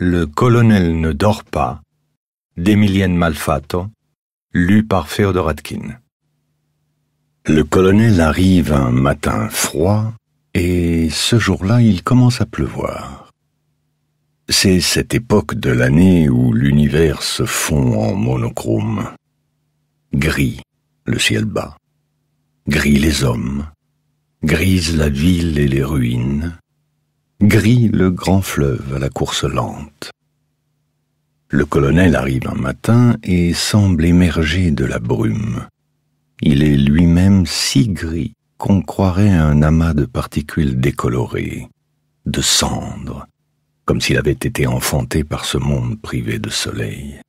Le colonel ne dort pas d'Emilienne Malfato, lu par Féodor Le colonel arrive un matin froid et ce jour-là il commence à pleuvoir. C'est cette époque de l'année où l'univers se fond en monochrome. Gris le ciel bas, gris les hommes, grise la ville et les ruines, gris le grand fleuve à la course lente. Le colonel arrive un matin et semble émerger de la brume. Il est lui-même si gris qu'on croirait un amas de particules décolorées, de cendres, comme s'il avait été enfanté par ce monde privé de soleil.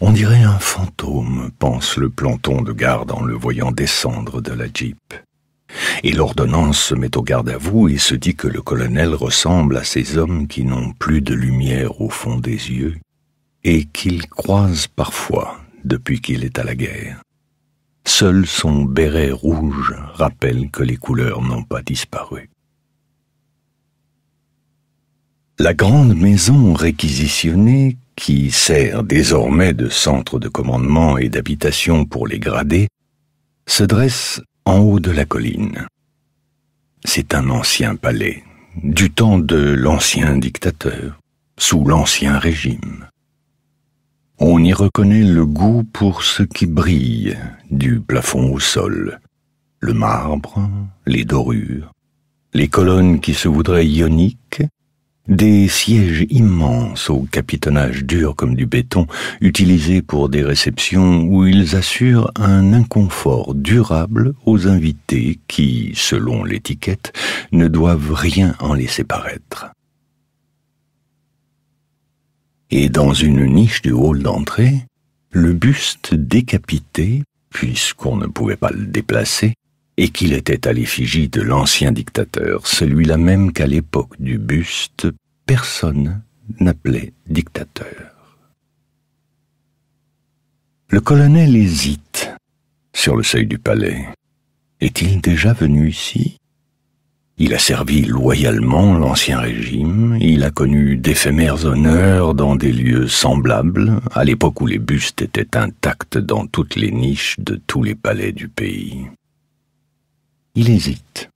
On dirait un fantôme, pense le planton de garde en le voyant descendre de la jeep. Et l'ordonnance se met au garde à vous et se dit que le colonel ressemble à ces hommes qui n'ont plus de lumière au fond des yeux et qu'il croise parfois depuis qu'il est à la guerre. Seul son béret rouge rappelle que les couleurs n'ont pas disparu. La grande maison réquisitionnée, qui sert désormais de centre de commandement et d'habitation pour les gradés, se dresse en haut de la colline. C'est un ancien palais, du temps de l'ancien dictateur, sous l'ancien régime. On y reconnaît le goût pour ce qui brille, du plafond au sol, le marbre, les dorures, les colonnes qui se voudraient ioniques, des sièges immenses au capitonnage dur comme du béton, utilisés pour des réceptions où ils assurent un inconfort durable aux invités qui, selon l'étiquette, ne doivent rien en laisser paraître. Et dans une niche du hall d'entrée, le buste décapité, puisqu'on ne pouvait pas le déplacer, et qu'il était à l'effigie de l'ancien dictateur, celui-là même qu'à l'époque du buste, personne n'appelait dictateur. Le colonel hésite sur le seuil du palais. Est-il déjà venu ici Il a servi loyalement l'ancien régime, il a connu d'éphémères honneurs dans des lieux semblables, à l'époque où les bustes étaient intacts dans toutes les niches de tous les palais du pays il hésite,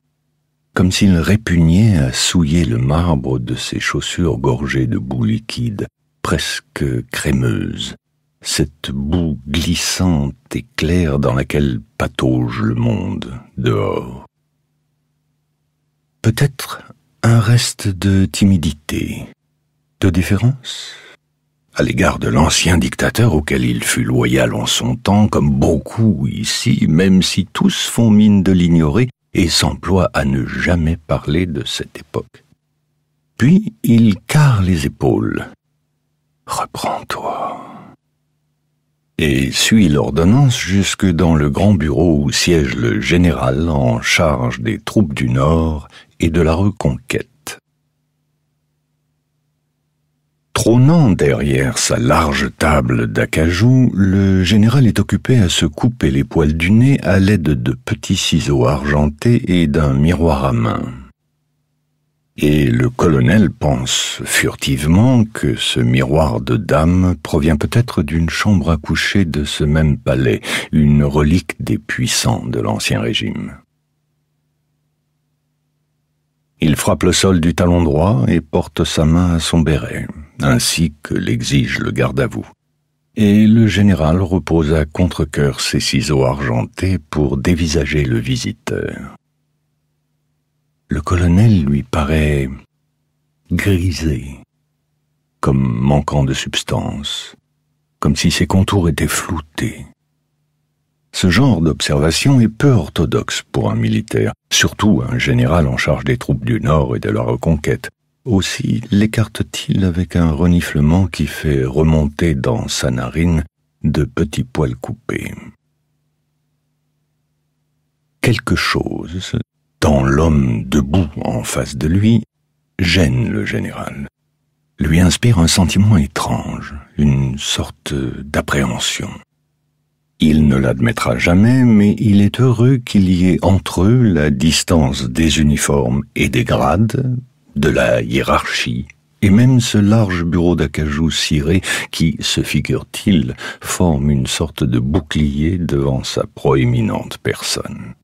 comme s'il répugnait à souiller le marbre de ses chaussures gorgées de boue liquide, presque crémeuse, cette boue glissante et claire dans laquelle patauge le monde dehors. Peut-être un reste de timidité, de déférence à l'égard de l'ancien dictateur auquel il fut loyal en son temps, comme beaucoup ici, même si tous font mine de l'ignorer et s'emploient à ne jamais parler de cette époque. Puis il carre les épaules. Reprends-toi. Et suit l'ordonnance jusque dans le grand bureau où siège le général en charge des troupes du Nord et de la reconquête. Trônant derrière sa large table d'acajou, le général est occupé à se couper les poils du nez à l'aide de petits ciseaux argentés et d'un miroir à main. Et le colonel pense furtivement que ce miroir de dame provient peut-être d'une chambre à coucher de ce même palais, une relique des puissants de l'Ancien Régime. Il frappe le sol du talon droit et porte sa main à son béret ainsi que l'exige le garde à vous. Et le général reposa contre-coeur ses ciseaux argentés pour dévisager le visiteur. Le colonel lui paraît grisé, comme manquant de substance, comme si ses contours étaient floutés. Ce genre d'observation est peu orthodoxe pour un militaire, surtout un général en charge des troupes du Nord et de la Reconquête, aussi l'écarte-t-il avec un reniflement qui fait remonter dans sa narine de petits poils coupés. Quelque chose, dans l'homme debout en face de lui, gêne le général, lui inspire un sentiment étrange, une sorte d'appréhension. Il ne l'admettra jamais, mais il est heureux qu'il y ait entre eux la distance des uniformes et des grades de la hiérarchie, et même ce large bureau d'acajou ciré qui, se figure-t-il, forme une sorte de bouclier devant sa proéminente personne.